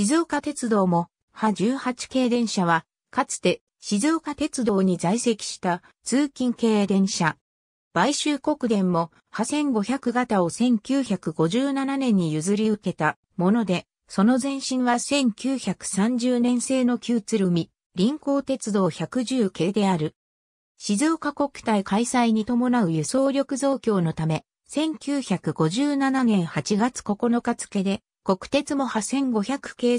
静岡鉄道も、波18系電車は、かつて静岡鉄道に在籍した通勤系電車。買収国電も、波1500型を1957年に譲り受けたもので、その前身は1930年製の旧鶴見、臨港鉄道110系である。静岡国体開催に伴う輸送力増強のため、1957年8月9日付で国鉄も派1500系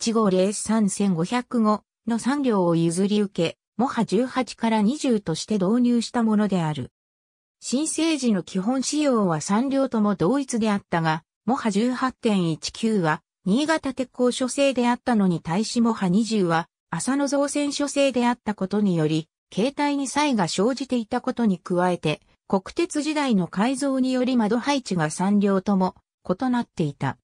1500.1503-1505の3両を譲り受け、もは18から20として導入したものである。新生時の基本仕様は3両とも同一であったが、モハ18.19は新潟鉄工所製であったのに対しもは20は浅野造船所製であったことにより、携帯に差異が生じていたことに加えて、国鉄時代の改造により窓配置が3両とも異なっていた。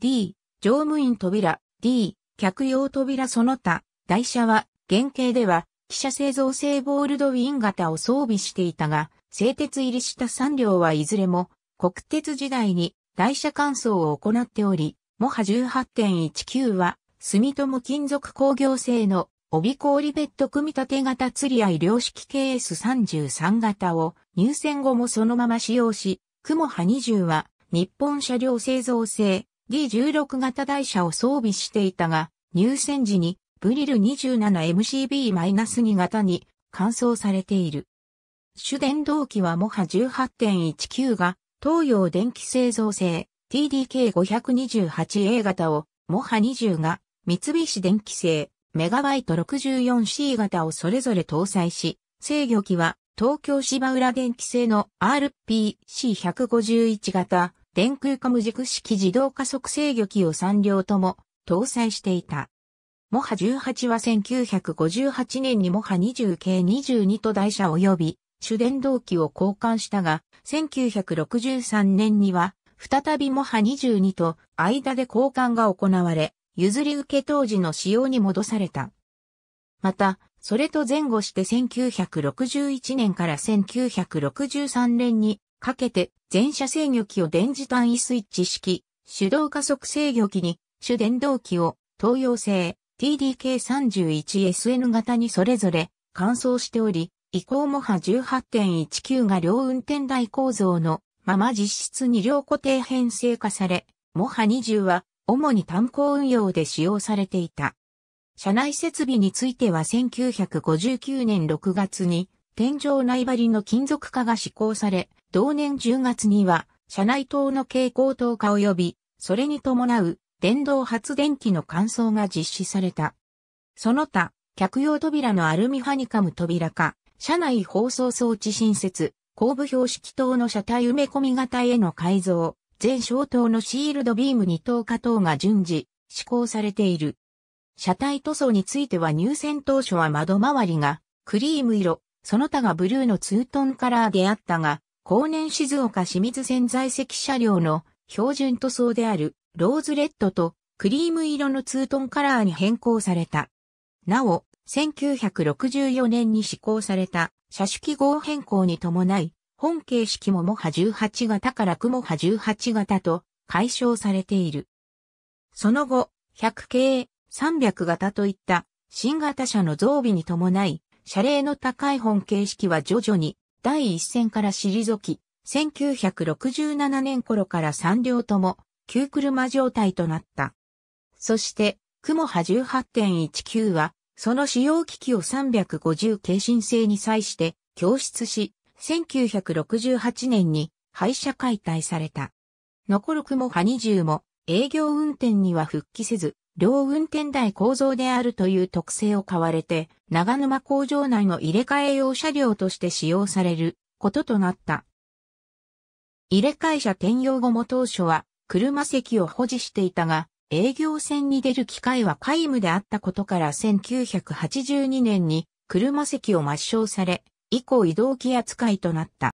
D、乗務員扉、D、客用扉その他、台車は、原型では、汽車製造製ボールドウィン型を装備していたが、製鉄入りした3両はいずれも、国鉄時代に台車乾燥を行っており、モハ18.19は、住友金属工業製の帯氷ベッド組み立て型釣り合い量式 KS33 型を入選後もそのまま使用し、クモハ20は日本車両製造製 D16 型台車を装備していたが、入選時にブリル 27MCB-2 型に換装されている。主電動機はモハ18.19が東洋電気製造製 TDK528A 型をモハ20が三菱電機製メガバイト 64C 型をそれぞれ搭載し、制御機は東京芝浦電気製の RPC151 型電空化無軸式自動加速制御機を3両とも搭載していた。モハ18は1958年にモハ20系22と台車及び主電動機を交換したが、1963年には再びモハ22と間で交換が行われ、譲り受け当時の仕様に戻された。また、それと前後して1961年から1963年にかけて全車制御機を電磁単位スイッチ式、手動加速制御機に、主電動機を東洋製 TDK31SN 型にそれぞれ換装しており、以降も波18.19が両運転台構造のまま実質に両固定編成化され、モハ20は主に炭鉱運用で使用されていた。車内設備については1959年6月に天井内張りの金属化が施行され、同年10月には、車内灯の蛍光灯化及び、それに伴う電動発電機の乾燥が実施された。その他、客用扉のアルミハニカム扉化、車内放送装置新設、後部標識灯の車体埋め込み型への改造、全小灯のシールドビーム二灯化等が順次、施行されている。車体塗装については入線当初は窓周りが、クリーム色、その他がブルーのツートンカラーであったが、後年静岡清水線在籍車両の標準塗装であるローズレッドとクリーム色のツートンカラーに変更された。なお、1964年に施行された車種記号変更に伴い、本形式もモハ18型からクモハ18型と解消されている。その後、100系、300型といった新型車の増備に伴い、車齢の高い本形式は徐々に第一線から退き、1967年頃から3両とも、旧車状態となった。そして、雲波18.19は、その使用機器を350軽心製に際して、供出し、1968年に廃車解体された。残る雲波20も営業運転には復帰せず、両運転台構造であるという特性を買われて、長沼工場内の入れ替え用車両として使用されることとなった。入れ替え車転用後も当初は車席を保持していたが、営業線に出る機会は皆無であったことから1982年に車席を抹消され、以降移動機扱いとなった。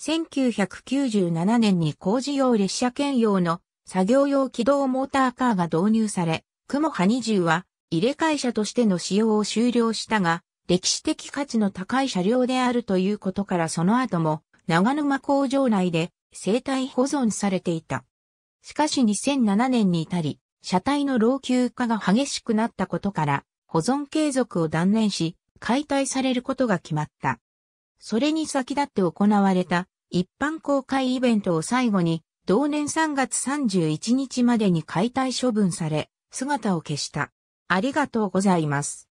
1997年に工事用列車兼用の作業用機動モーターカーが導入され、クモハ20は入れ替え車としての使用を終了したが、歴史的価値の高い車両であるということからその後も長沼工場内で生体保存されていた。しかし2007年に至り、車体の老朽化が激しくなったことから、保存継続を断念し、解体されることが決まった。それに先立って行われた一般公開イベントを最後に、同年3月31日までに解体処分され、姿を消した。ありがとうございます。